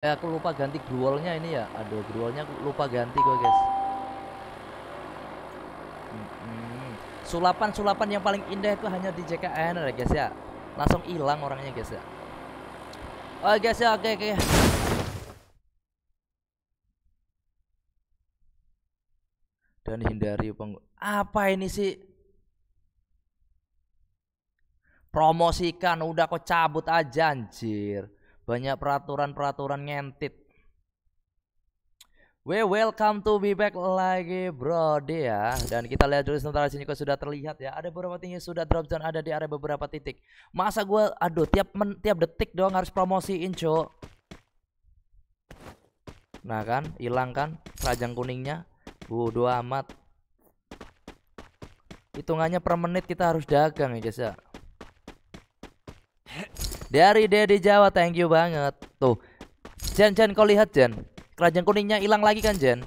Ya aku lupa ganti gruolnya ini ya. Aduh, gruolnya lupa ganti kok, guys. Sulapan-sulapan hmm. yang paling indah itu hanya di JKN ya, guys ya. Langsung hilang orangnya, guys ya. Oh, guys ya, oke oke. Dan hindari peng Apa ini sih? Promosikan udah kok cabut aja anjir. Banyak peraturan-peraturan ngentit. We welcome to be back lagi bro ya Dan kita lihat dulu sementara sini kok sudah terlihat ya Ada beberapa tinggi sudah drop down ada di area beberapa titik Masa gue aduh tiap men, tiap detik doang harus promosiin cok Nah kan hilang kan rajang kuningnya Bodoh amat Hitungannya per menit kita harus dagang ya guys ya dari Dedi Jawa, thank you banget. Tuh. Jen, Jen, kau lihat Jen. Kerajaan kuningnya hilang lagi kan Jen?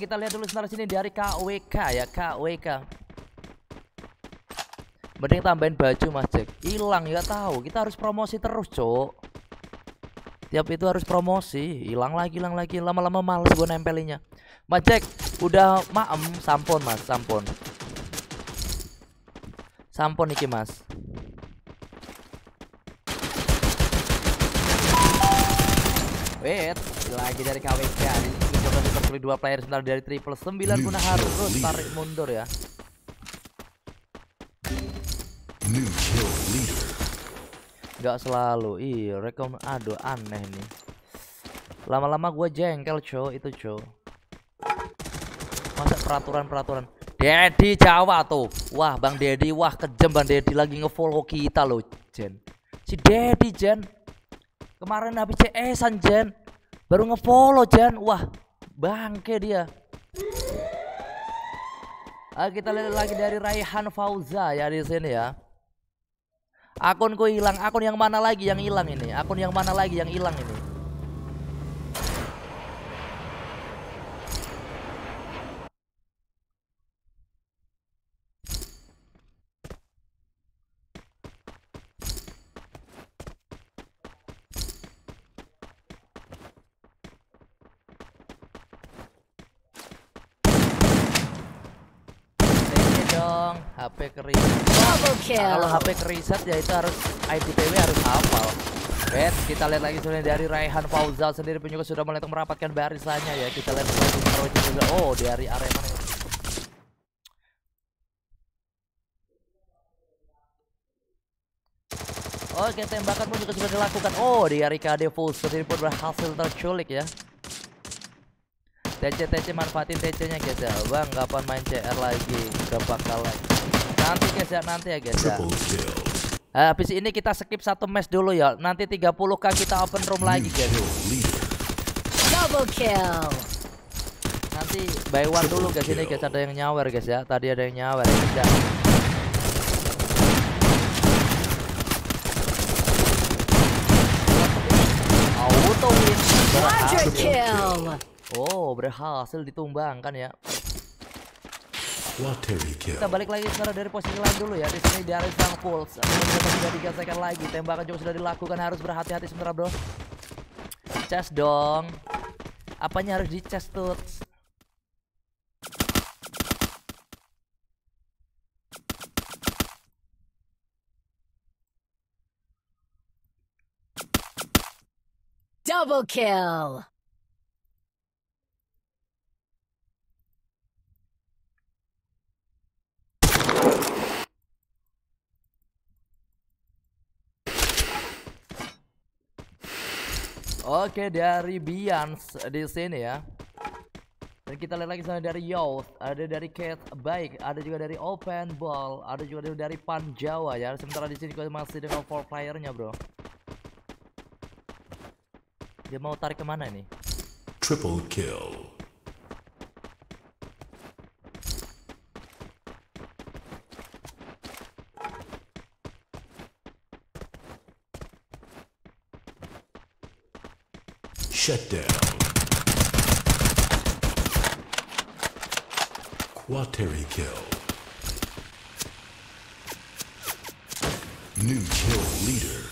kita lihat dulu sebentar sini dari KWK ya KWK mending tambahin baju mas Jack hilang ya tahu kita harus promosi terus cok tiap itu harus promosi hilang lagi hilang lagi lama-lama males gue nempelinnya mas Jack udah maem sampon mas sampon sampon iki mas wait lagi dari KWK ini Mewakili dua player sebentar dari triple 9 pun harus tarik mundur ya. Gak selalu. Ih, iya, rekom aduh aneh nih. Lama-lama gue jengkel, cow, itu, cow. Masa peraturan-peraturan. Dedi Jawa tuh. Wah, Bang Dedi, wah kejem Bang Dedi lagi ngefollow kita loh, Jen. Si Dedi, Jen. Kemarin habis CS-an, Jen. Baru ngefollow, Jen. Wah, Bangke dia. Nah, kita lihat lagi dari Raihan Fauza ya di sini ya. Akunku hilang, akun yang mana lagi yang hilang ini? Akun yang mana lagi yang hilang ini? HP kering. Nah, kalau HP keriset ya itu harus IDPW harus hafal Bet, kita lihat lagi sebenarnya dari Raihan Fauzal sendiri juga sudah mulai merapatkan barisannya ya. Kita lihat lagi juga. Oh, dari Arema mana? Oke, tembakan pun juga sudah dilakukan. Oh, dari KD sendiri pun berhasil terculik ya. TC TC manfaatin TC nya guys ya. Bang, kapan main CR lagi? Gak bakal lagi. Nanti guys ya, nanti ya guys ya. Nah, habis ini kita skip satu match dulu ya. Nanti 30k kita open room lagi guys. Double kill. Nanti by one dulu guys ini guys ada yang nyawer guys ya. Tadi ada yang nyawer ya, guys ya. Auto win. Oh, berhasil ditumbangkan ya. Kita balik lagi sekarang dari posisi lain dulu ya. Di sini dari sang Pulse. Sudah 3 second lagi. Tembakan juga sudah dilakukan. Harus berhati-hati sementara bro. Chest dong. Apanya harus di chest tuh? Double kill. Oke dari Bians eh, di sini ya. Dan kita lihat lagi sana dari Youth, ada dari Kate Baik, ada juga dari Open Ball, ada juga dari Panjawa ya. Sementara di sini masih dengan four playernya bro. Dia mau tarik kemana nih? Triple kill. Shut down. Quateri kill. New kill leader.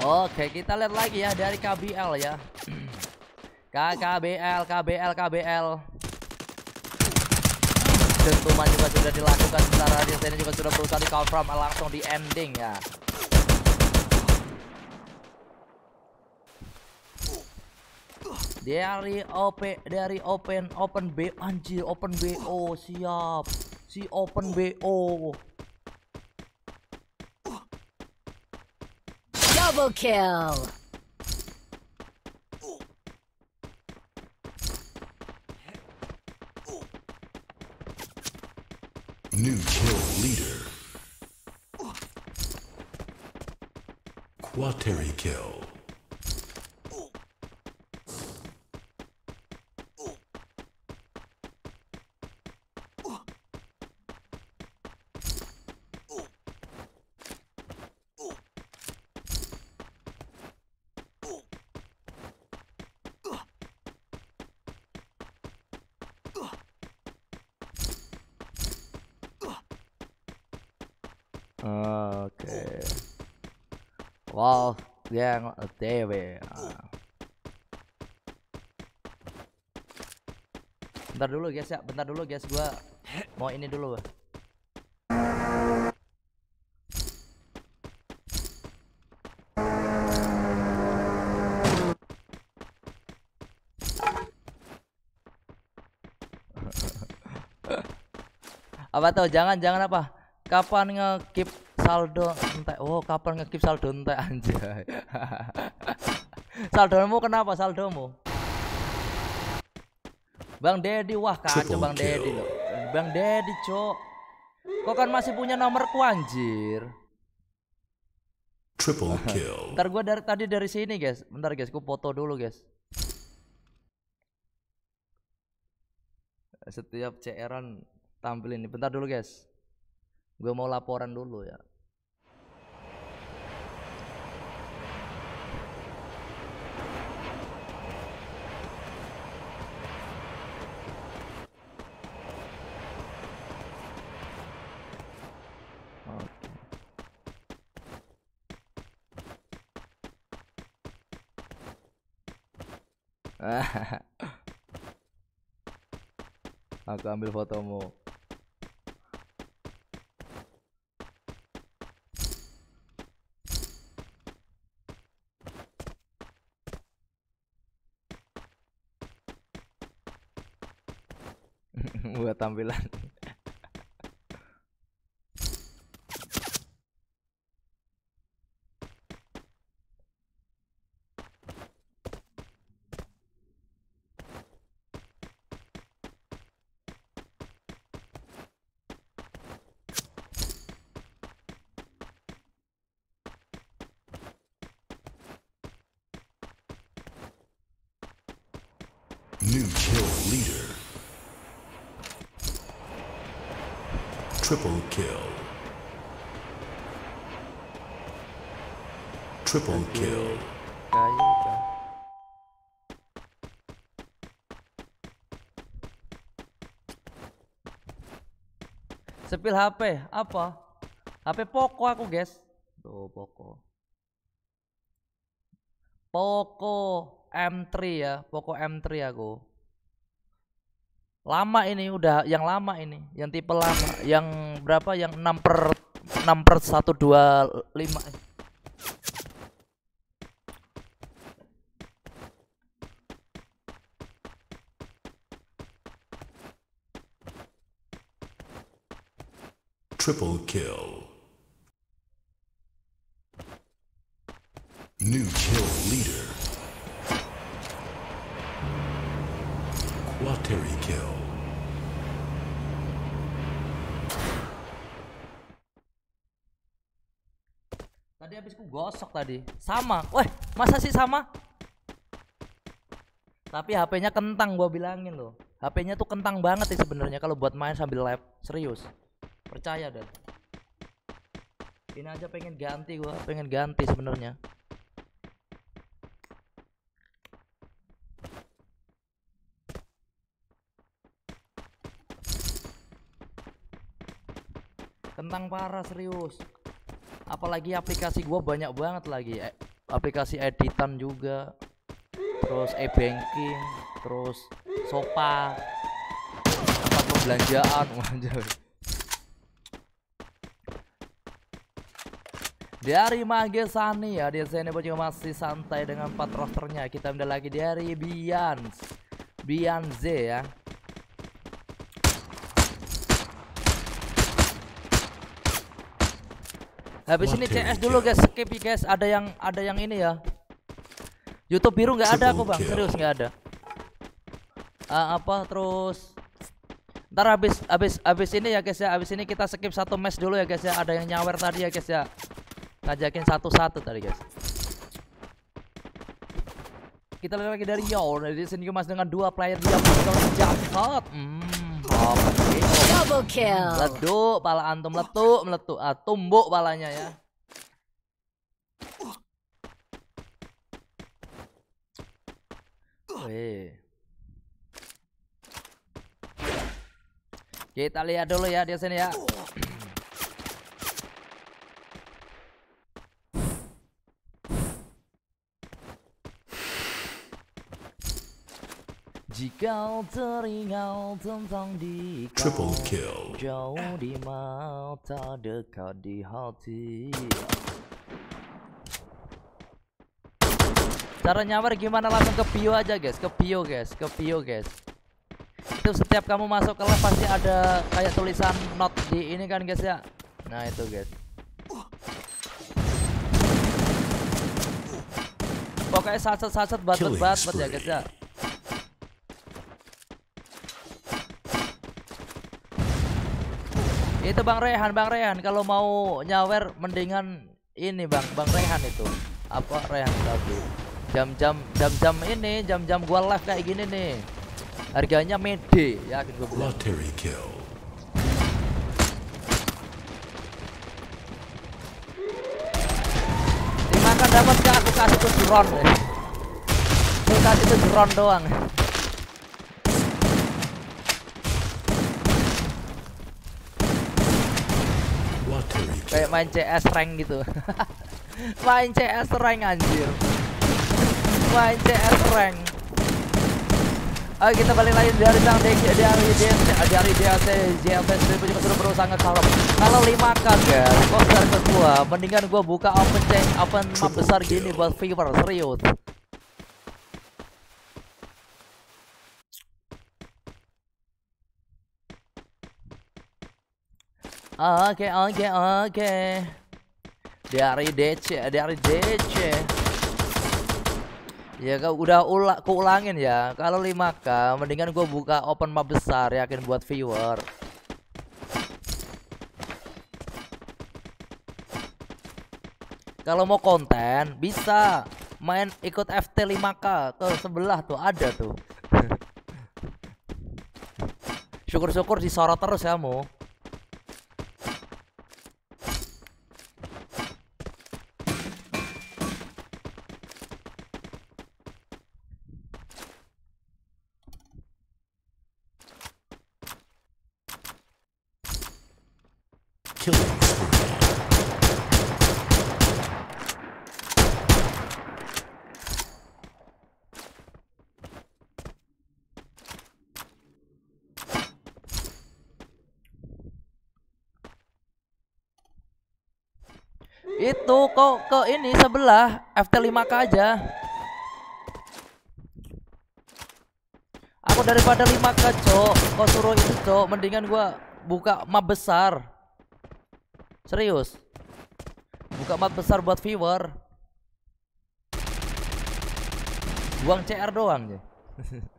Oke, kita lihat lagi ya dari KBL ya. KKBL, KBL, KBL. Tentuman juga sudah dilakukan secara di sini juga sudah berusaha di call from langsung di ending ya. Dari open dari open open B anjir open BO siap. Si open BO. Double kill. New kill leader. Quateri kill. Oke. wow, Wow, yang TV. Bentar dulu guys ya, bentar dulu guys gua mau ini dulu. apa tuh jangan jangan apa kapan ngekip saldo ente? oh kapan ngekip saldo entek anjay saldomu kenapa Saldo mu? Bang Dedi wah kacau Bang Dedi loh Bang Dedi cok kok kan masih punya nomorku anjir Triple kill. Ntar gue dari tadi dari sini guys. Bentar guys, gue foto dulu guys. Setiap cr tampil ini. Bentar dulu guys. Gue mau laporan dulu ya. Aku ambil fotomu. ambilan New kill leader. Triple kill. Triple kill. Sepil HP, apa? HP Poco aku, guys. Tuh, Poco. Poco M3 ya, Poco M3 aku lama ini udah yang lama ini yang tipe lama yang berapa yang 6 per 6 per 125 Triple kill. New kill sosok tadi. Sama. Weh, masa sih sama? Tapi HP-nya kentang gua bilangin loh. HP-nya tuh kentang banget sih sebenarnya kalau buat main sambil live. Serius. Percaya deh. Ini aja pengen ganti gua, pengen ganti sebenarnya. Kentang parah serius apalagi aplikasi gua banyak banget lagi e aplikasi editan juga terus e-banking terus sopa apa perbelanjaan wajar dari Mage Sani ya di sini juga masih santai dengan empat kita udah lagi dari Bians Bianze ya Habis ini CS dulu guys, skip ya guys. Ada yang ada yang ini ya. YouTube biru nggak ada aku bang, serius nggak ada. Uh, apa terus? Ntar habis habis habis ini ya guys ya, habis ini kita skip satu match dulu ya guys ya. Ada yang nyawer tadi ya guys ya. Ngajakin satu-satu tadi guys. Kita lagi dari yo dari sini Mas dengan dua player dia kalau jahat. Hmm. Double kill. Leduk pala antum letuk, meletuk. Ah, tumbuk palanya ya. Wih. Kita lihat dulu ya di sini ya. Jika teringat tentang di Triple kill Jauh di mata dekat di hati Cara nyamar gimana langsung ke bio aja guys Ke bio guys Ke bio guys Itu setiap kamu masuk ke lab pasti ada kayak tulisan not di ini kan guys ya Nah itu guys Pokoknya saset-saset batut-batut ya guys ya Itu Bang Rehan, Bang Rehan kalau mau nyawer mendingan ini Bang, Bang Rehan itu. Apa Rehan tadi? Jam-jam jam-jam ini, jam-jam gua live kayak gini nih. Harganya mede, ya gua. Lottery kill. Dimakan dapat gak aku kasih tuh drone. Eh. Aku kasih tuh drone doang. kayak main CS rank gitu main CS rank anjir main CS rank Oke kita balik lagi dari sang dari dari dari DLC JLPS 2017 sudah berusaha ngekalap kalau 5 kok dari kedua mendingan gue buka open chain open map besar gini buat fever serius Oke, oke, oke. Dari DC, dari DC. Ya kau udah ulang ulangin ya. Kalau 5K mendingan gue buka open map besar yakin buat viewer. Kalau mau konten bisa main ikut FT 5K ke sebelah tuh ada tuh. Syukur-syukur disorot terus ya mu. Itu kok ke ini sebelah FT5K aja. Aku daripada 5K, Cok. Kok suruh itu, Cok. Mendingan gua buka map besar. Serius. Buka map besar buat viewer. Buang CR doang, ya.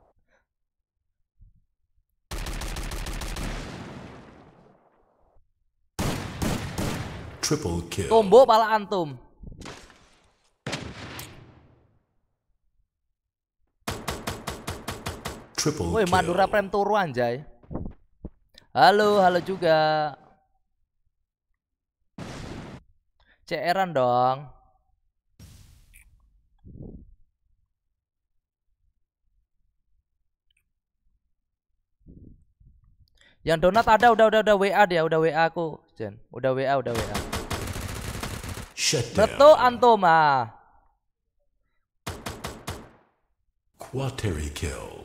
Triple kill. Tombo pala antum. Triple Woi, Madura Prem turu anjay. Halo, halo juga. CR-an dong. Yang donat ada udah udah udah WA dia, udah WA aku, Jen. Udah WA, udah WA. Shut down. Betul Antoma. Quateri kill.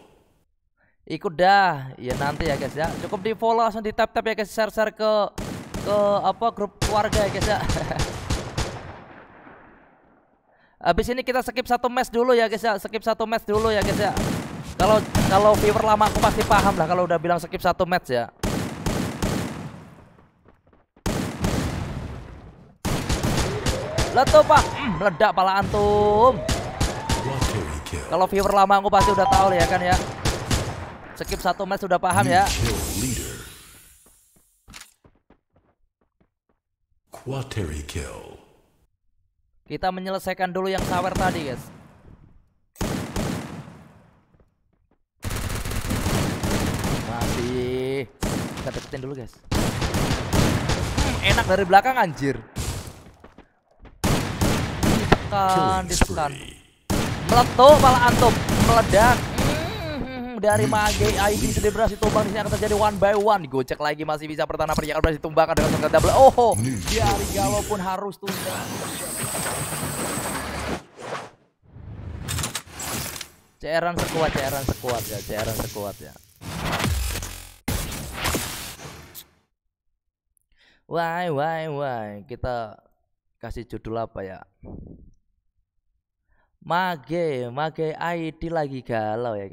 Ikut dah. Ya nanti ya guys ya. Cukup di follow langsung di tap tap ya guys. Share share ke ke apa grup keluarga ya guys ya. Abis ini kita skip satu match dulu ya guys ya. Skip satu match dulu ya guys ya. Kalau kalau viewer lama aku pasti paham lah kalau udah bilang skip satu match ya. Letup pak, hmm, meledak pala antum. Kalau viewer lama aku pasti udah tahu ya kan ya. Skip satu match sudah paham ya. Quateri kill. Kita menyelesaikan dulu yang sawer tadi, guys. Masih kita deketin dulu, guys. Hmm, enak dari belakang anjir akan ditekan. Meletup malah antum meledak. Hmm. dari Mage ID sudah berhasil tumbang di akan terjadi one by one. Gocek lagi masih bisa pertahanan perjalanan berhasil tumbangkan dengan sangat double. Oh, dari Galau pun harus tumbang. cairan sekuat, cairan sekuat ya, cairan sekuat ya. Why, why, why? Kita kasih judul apa ya? Mage, mage ID lagi galau ya